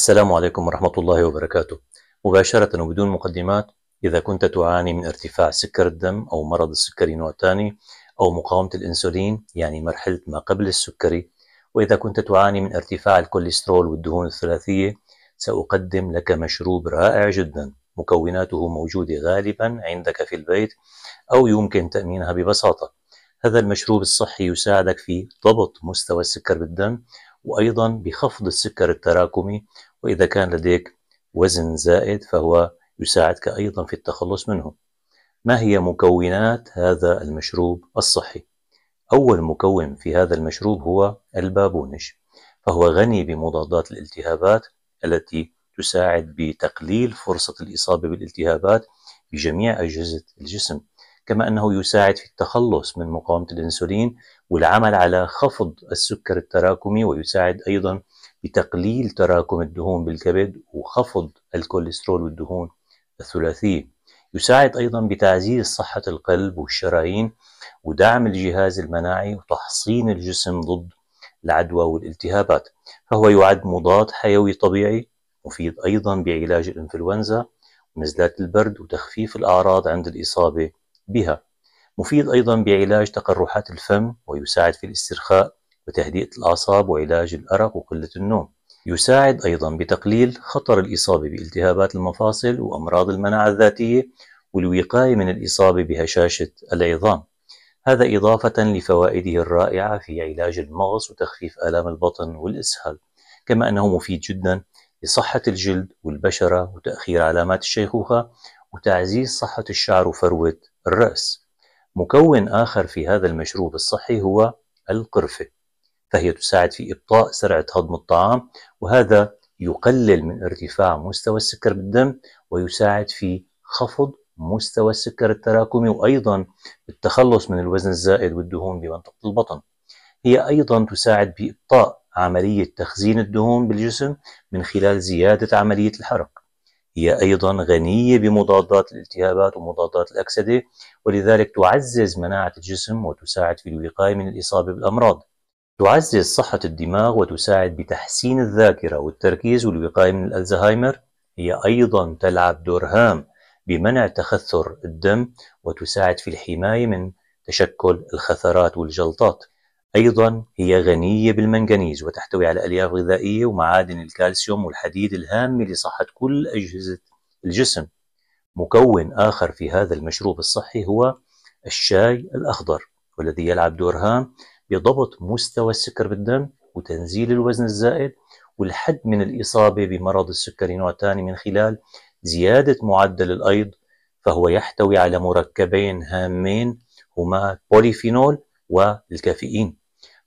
السلام عليكم ورحمة الله وبركاته مباشرة وبدون مقدمات إذا كنت تعاني من ارتفاع سكر الدم أو مرض السكري نوع ثاني أو مقاومة الأنسولين يعني مرحلة ما قبل السكري وإذا كنت تعاني من ارتفاع الكوليسترول والدهون الثلاثية سأقدم لك مشروب رائع جدا مكوناته موجودة غالبا عندك في البيت أو يمكن تأمينها ببساطة هذا المشروب الصحي يساعدك في ضبط مستوى السكر بالدم وأيضا بخفض السكر التراكمي وإذا كان لديك وزن زائد فهو يساعدك أيضا في التخلص منه ما هي مكونات هذا المشروب الصحي؟ أول مكون في هذا المشروب هو البابونج فهو غني بمضادات الالتهابات التي تساعد بتقليل فرصة الإصابة بالالتهابات بجميع أجهزة الجسم كما أنه يساعد في التخلص من مقاومة الأنسولين والعمل على خفض السكر التراكمي ويساعد أيضا بتقليل تراكم الدهون بالكبد وخفض الكوليسترول والدهون الثلاثية يساعد أيضا بتعزيز صحة القلب والشرايين ودعم الجهاز المناعي وتحصين الجسم ضد العدوى والالتهابات فهو يعد مضاد حيوي طبيعي مفيد أيضا بعلاج الإنفلونزا ونزلات البرد وتخفيف الأعراض عند الإصابة بها مفيد أيضا بعلاج تقرحات الفم ويساعد في الاسترخاء وتهدئة الأعصاب وعلاج الأرق وقلة النوم يساعد أيضا بتقليل خطر الإصابة بالتهابات المفاصل وأمراض المناعة الذاتية والوقاية من الإصابة بهشاشة العظام هذا إضافة لفوائده الرائعة في علاج المغص وتخفيف آلام البطن والإسهال كما أنه مفيد جدا لصحة الجلد والبشرة وتأخير علامات الشيخوخة وتعزيز صحة الشعر وفروة الرأس مكون آخر في هذا المشروب الصحي هو القرفة فهي تساعد في إبطاء سرعة هضم الطعام وهذا يقلل من ارتفاع مستوى السكر بالدم ويساعد في خفض مستوى السكر التراكمي وأيضا بالتخلص من الوزن الزائد والدهون بمنطقة البطن هي أيضا تساعد بإبطاء عملية تخزين الدهون بالجسم من خلال زيادة عملية الحرق هي أيضا غنية بمضادات الالتهابات ومضادات الأكسدة ولذلك تعزز مناعة الجسم وتساعد في الوقاية من الإصابة بالأمراض تعزز صحة الدماغ وتساعد بتحسين الذاكرة والتركيز والوقاية من الألزهايمر هي أيضا تلعب دور هام بمنع تخثر الدم وتساعد في الحماية من تشكل الخثرات والجلطات أيضا هي غنية بالمنغنيز وتحتوي على ألياف غذائية ومعادن الكالسيوم والحديد الهامة لصحة كل أجهزة الجسم مكون آخر في هذا المشروب الصحي هو الشاي الأخضر والذي يلعب دور هام بضبط مستوى السكر بالدم وتنزيل الوزن الزائد والحد من الإصابة بمرض السكري نوع ثاني من خلال زيادة معدل الأيض فهو يحتوي على مركبين هامين هما بوليفينول والكافيين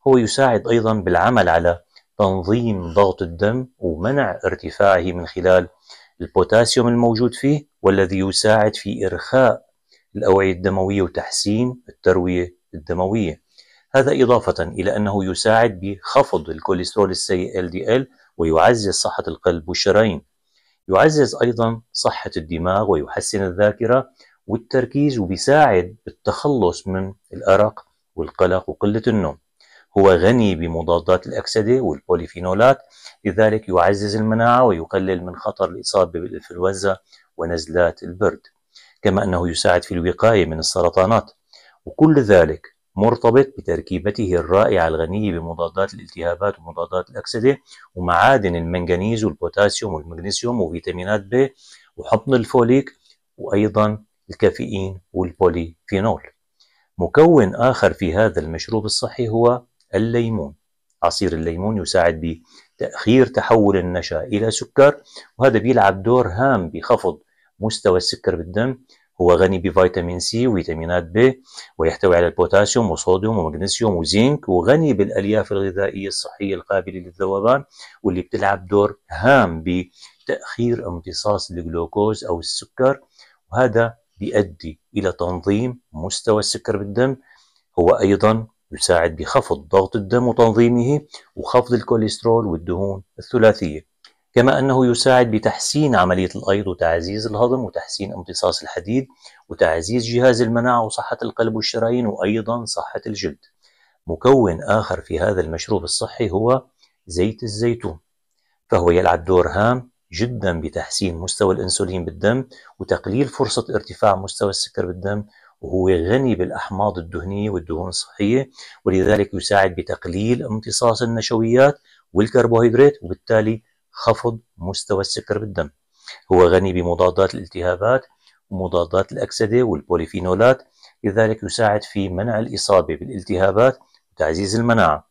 هو يساعد أيضا بالعمل على تنظيم ضغط الدم ومنع ارتفاعه من خلال البوتاسيوم الموجود فيه والذي يساعد في إرخاء الأوعية الدموية وتحسين التروية الدموية هذا إضافة إلى أنه يساعد بخفض الكوليسترول السيء LDL ويعزز صحة القلب والشرايين يعزز أيضا صحة الدماغ ويحسن الذاكرة والتركيز وبيساعد بالتخلص من الأرق والقلق وقلة النوم هو غني بمضادات الأكسدة والبوليفينولات لذلك يعزز المناعة ويقلل من خطر الإصابة بالإنفلونزا ونزلات البرد كما أنه يساعد في الوقاية من السرطانات وكل ذلك مرتبط بتركيبته الرائعة الغنية بمضادات الالتهابات ومضادات الأكسدة ومعادن المنغنيز والبوتاسيوم والمغنيسيوم وفيتامينات ب وحقن الفوليك وأيضا الكافيين والبوليفينول مكون آخر في هذا المشروب الصحي هو الليمون عصير الليمون يساعد بتأخير تحول النشا إلى سكر وهذا بيلعب دور هام بخفض مستوى السكر بالدم هو غني بفيتامين سي وفيتامينات ب ويحتوي على البوتاسيوم وصوديوم ومغنيسيوم وزنك وغني بالألياف الغذائية الصحية القابلة للذوبان واللي بتلعب دور هام بتأخير امتصاص الجلوكوز أو السكر وهذا بيؤدي إلى تنظيم مستوى السكر بالدم هو أيضا يساعد بخفض ضغط الدم وتنظيمه وخفض الكوليسترول والدهون الثلاثية كما أنه يساعد بتحسين عملية الأيض وتعزيز الهضم وتحسين امتصاص الحديد وتعزيز جهاز المناعة وصحة القلب والشرايين وأيضا صحة الجلد مكون آخر في هذا المشروب الصحي هو زيت الزيتون فهو يلعب دور هام جدا بتحسين مستوى الانسولين بالدم وتقليل فرصه ارتفاع مستوى السكر بالدم وهو غني بالاحماض الدهنيه والدهون الصحيه ولذلك يساعد بتقليل امتصاص النشويات والكربوهيدرات وبالتالي خفض مستوى السكر بالدم هو غني بمضادات الالتهابات ومضادات الأكسدة والبوليفينولات لذلك يساعد في منع الإصابة بالالتهابات وتعزيز المناعة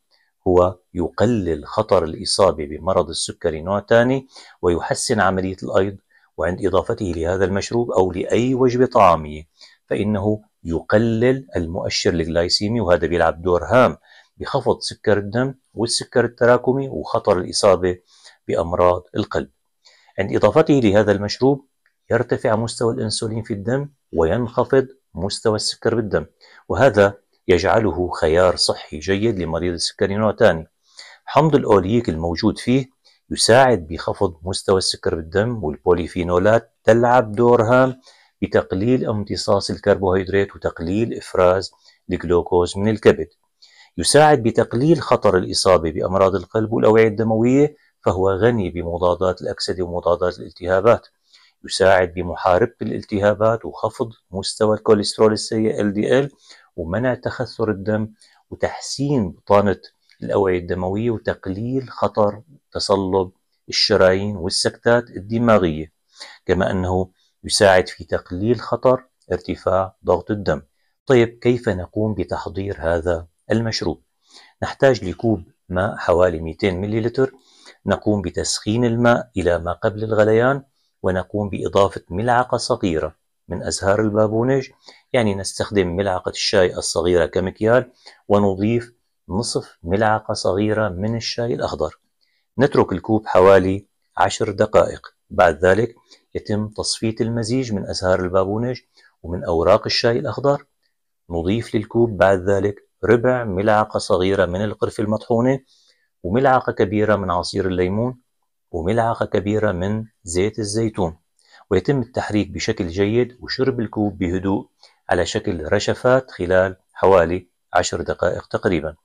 هو يقلل خطر الإصابة بمرض السكري نوع ثاني ويحسن عملية الأيض وعند إضافته لهذا المشروب أو لأي وجبة طعامية فإنه يقلل المؤشر الجلايسيمي وهذا بيلعب دور هام بخفض سكر الدم والسكر التراكمي وخطر الإصابة بأمراض القلب عند إضافته لهذا المشروب يرتفع مستوى الأنسولين في الدم وينخفض مستوى السكر بالدم وهذا يجعله خيار صحي جيد لمريض السكري نوع ثاني حمض الأوليك الموجود فيه يساعد بخفض مستوى السكر بالدم والبوليفينولات تلعب دور هام بتقليل امتصاص الكربوهيدرات وتقليل إفراز الجلوكوز من الكبد يساعد بتقليل خطر الإصابة بأمراض القلب والأوعية الدموية فهو غني بمضادات الأكسدة ومضادات الالتهابات يساعد بمحاربة الالتهابات وخفض مستوى الكوليسترول السيء LDL ومنع تخثر الدم وتحسين بطانة الأوعية الدموية وتقليل خطر تصلب الشرايين والسكتات الدماغية كما أنه يساعد في تقليل خطر ارتفاع ضغط الدم طيب كيف نقوم بتحضير هذا المشروب؟ نحتاج لكوب ماء حوالي 200 مليلتر نقوم بتسخين الماء إلى ما قبل الغليان ونقوم بإضافة ملعقة صغيرة من أزهار البابونج يعني نستخدم ملعقة الشاي الصغيرة كمكيال ونضيف نصف ملعقة صغيرة من الشاي الأخضر نترك الكوب حوالي عشر دقائق بعد ذلك يتم تصفية المزيج من أزهار البابونج ومن أوراق الشاي الأخضر نضيف للكوب بعد ذلك ربع ملعقة صغيرة من القرفة المطحونة وملعقة كبيرة من عصير الليمون وملعقة كبيرة من زيت الزيتون ويتم التحريك بشكل جيد وشرب الكوب بهدوء على شكل رشفات خلال حوالي عشر دقائق تقريبا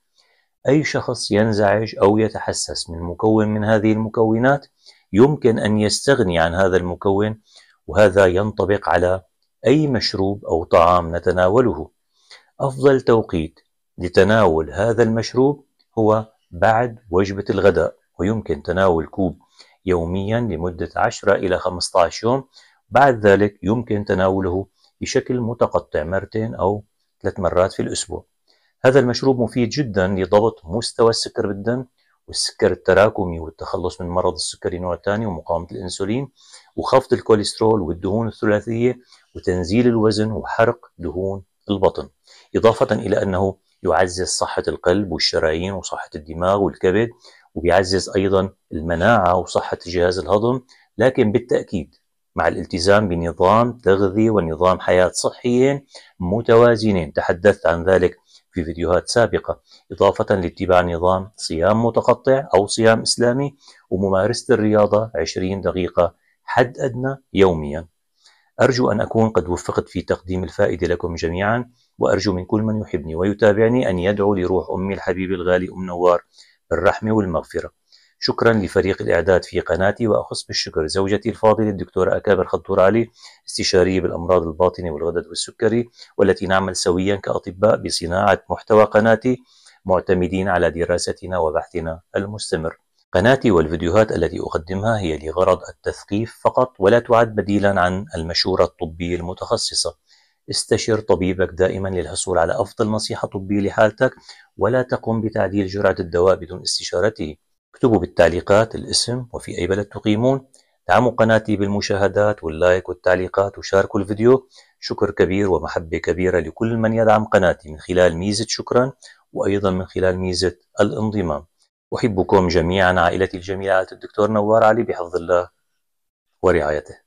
أي شخص ينزعج أو يتحسس من مكون من هذه المكونات يمكن أن يستغني عن هذا المكون وهذا ينطبق على أي مشروب أو طعام نتناوله أفضل توقيت لتناول هذا المشروب هو بعد وجبة الغداء ويمكن تناول كوب يوميا لمدة 10 إلى 15 يوم بعد ذلك يمكن تناوله بشكل متقطع مرتين أو ثلاث مرات في الأسبوع هذا المشروب مفيد جدا لضبط مستوى السكر بالدم والسكر التراكمي والتخلص من مرض السكري نوع ثاني ومقاومة الأنسولين وخفض الكوليسترول والدهون الثلاثية وتنزيل الوزن وحرق دهون البطن إضافة إلى أنه يعزز صحة القلب والشرايين وصحة الدماغ والكبد وبيعزز أيضا المناعة وصحة جهاز الهضم لكن بالتأكيد مع الالتزام بنظام تغذية ونظام حياة صحيين متوازنين تحدثت عن ذلك في فيديوهات سابقة إضافة لاتباع نظام صيام متقطع أو صيام إسلامي وممارسة الرياضة 20 دقيقة حد أدنى يوميا أرجو أن أكون قد وفقت في تقديم الفائدة لكم جميعا وأرجو من كل من يحبني ويتابعني أن يدعو لروح أمي الحبيبة الغالي أم نوار بالرحمة والمغفرة شكرا لفريق الإعداد في قناتي وأخص بالشكر زوجتي الفاضلة الدكتورة أكابر خطور علي استشارية بالأمراض الباطنة والغدد والسكري والتي نعمل سويا كأطباء بصناعة محتوى قناتي معتمدين على دراستنا وبحثنا المستمر قناتي والفيديوهات التي أقدمها هي لغرض التثقيف فقط ولا تعد بديلا عن المشورة الطبية المتخصصة استشر طبيبك دائما للحصول على أفضل نصيحة طبية لحالتك ولا تقم بتعديل جرعة الدواء بدون استشارته اكتبوا بالتعليقات الاسم وفي أي بلد تقيمون دعموا قناتي بالمشاهدات واللايك والتعليقات وشاركوا الفيديو شكر كبير ومحبة كبيرة لكل من يدعم قناتي من خلال ميزة شكرا وأيضا من خلال ميزة الانضمام أحبكم جميعا عائلتي الجميلة الدكتور نوار علي بحفظ الله ورعايته